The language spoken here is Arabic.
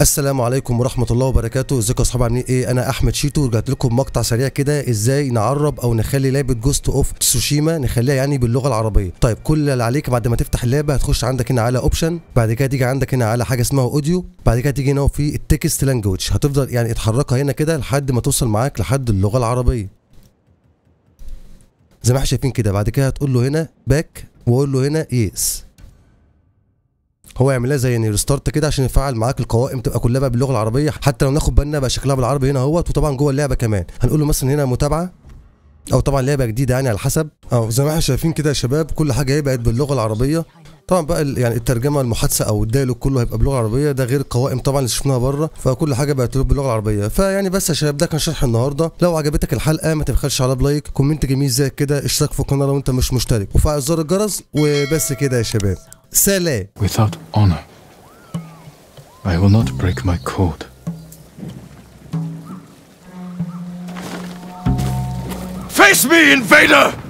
السلام عليكم ورحمه الله وبركاته ازيكم يا اصحاب عاملين ايه انا احمد شيتو رجعت لكم مقطع سريع كده ازاي نعرب او نخلي لعبه جوست اوف تسوشيما نخليها يعني باللغه العربيه طيب كل اللي عليك بعد ما تفتح اللعبه هتخش عندك هنا على اوبشن بعد كده تيجي عندك هنا على حاجه اسمها اوديو بعد كده تيجي هنا في التكست لانجوج هتفضل يعني اتحركها هنا كده لحد ما توصل معاك لحد اللغه العربيه زي ما احنا شايفين كده بعد كده هتقول له هنا باك واقول له هنا يس هو يعملها زي يعني ريستارت كده عشان يفعل معاك القوائم تبقى كلها بقى باللغه العربيه حتى لو ناخد بالنا بقى شكلها بالعربي هنا اهوت وطبعا جوه اللعبه كمان هنقول له مثلا هنا متابعه او طبعا لعبه جديده يعني على حسب او زي ما احنا شايفين كده يا شباب كل حاجه هي بقت باللغه العربيه طبعا بقى يعني الترجمه المحادثه او الديالوج كله هيبقى باللغه العربيه ده غير القوائم طبعا اللي شفناها بره فكل حاجه بقت باللغه العربيه فيعني بس يا شباب ده كان شرح النهارده لو عجبتك الحلقه ما تبخلش على بلايك كومنت جميل زي كده اشترك في القناه لو انت مش مشترك وفعل زر الجرس وبس كده يا شباب Sele. Without honor, I will not break my code. Face me, invader!